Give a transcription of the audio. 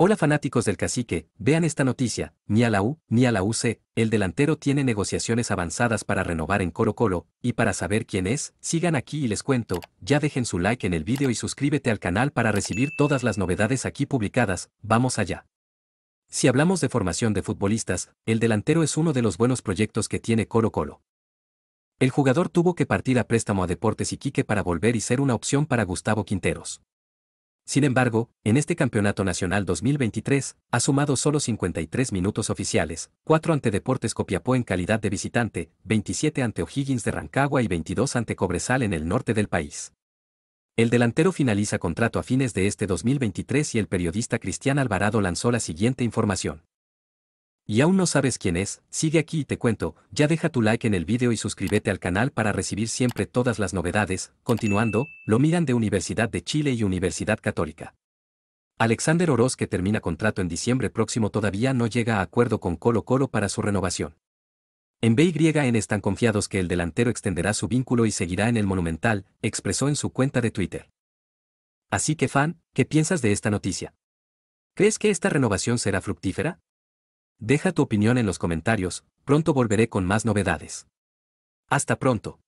Hola fanáticos del cacique, vean esta noticia, ni a la U, ni a la UC, el delantero tiene negociaciones avanzadas para renovar en Coro Colo, y para saber quién es, sigan aquí y les cuento, ya dejen su like en el vídeo y suscríbete al canal para recibir todas las novedades aquí publicadas, vamos allá. Si hablamos de formación de futbolistas, el delantero es uno de los buenos proyectos que tiene Coro Colo. El jugador tuvo que partir a préstamo a Deportes Iquique para volver y ser una opción para Gustavo Quinteros. Sin embargo, en este Campeonato Nacional 2023, ha sumado solo 53 minutos oficiales, 4 ante Deportes Copiapó en calidad de visitante, 27 ante O'Higgins de Rancagua y 22 ante Cobresal en el norte del país. El delantero finaliza contrato a fines de este 2023 y el periodista Cristian Alvarado lanzó la siguiente información y aún no sabes quién es, sigue aquí y te cuento, ya deja tu like en el vídeo y suscríbete al canal para recibir siempre todas las novedades, continuando, lo miran de Universidad de Chile y Universidad Católica. Alexander Oroz que termina contrato en diciembre próximo todavía no llega a acuerdo con Colo Colo para su renovación. En BYN están confiados que el delantero extenderá su vínculo y seguirá en el Monumental, expresó en su cuenta de Twitter. Así que fan, ¿qué piensas de esta noticia? ¿Crees que esta renovación será fructífera? Deja tu opinión en los comentarios, pronto volveré con más novedades. Hasta pronto.